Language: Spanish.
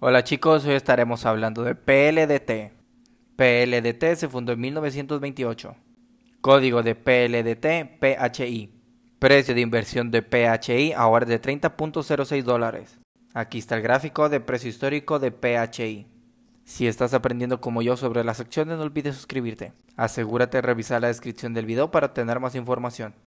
Hola chicos, hoy estaremos hablando de PLDT. PLDT se fundó en 1928. Código de PLDT PHI. Precio de inversión de PHI ahora es de 30.06 dólares. Aquí está el gráfico de precio histórico de PHI. Si estás aprendiendo como yo sobre las acciones no olvides suscribirte. Asegúrate de revisar la descripción del video para obtener más información.